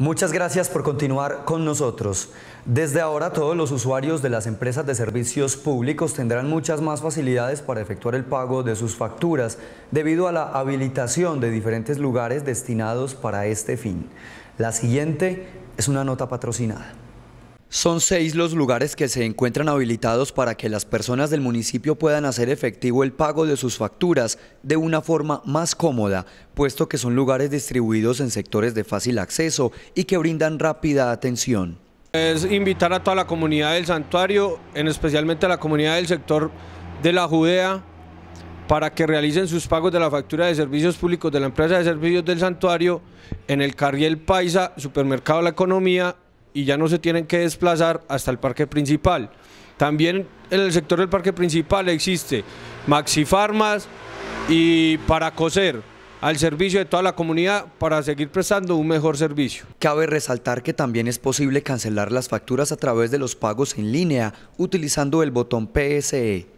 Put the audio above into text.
Muchas gracias por continuar con nosotros. Desde ahora todos los usuarios de las empresas de servicios públicos tendrán muchas más facilidades para efectuar el pago de sus facturas debido a la habilitación de diferentes lugares destinados para este fin. La siguiente es una nota patrocinada. Son seis los lugares que se encuentran habilitados para que las personas del municipio puedan hacer efectivo el pago de sus facturas de una forma más cómoda, puesto que son lugares distribuidos en sectores de fácil acceso y que brindan rápida atención. Es invitar a toda la comunidad del santuario, en especialmente a la comunidad del sector de la Judea, para que realicen sus pagos de la factura de servicios públicos de la empresa de servicios del santuario en el carriel Paisa, Supermercado La Economía y ya no se tienen que desplazar hasta el parque principal. También en el sector del parque principal existe Maxifarmas y para coser al servicio de toda la comunidad para seguir prestando un mejor servicio. Cabe resaltar que también es posible cancelar las facturas a través de los pagos en línea utilizando el botón PSE.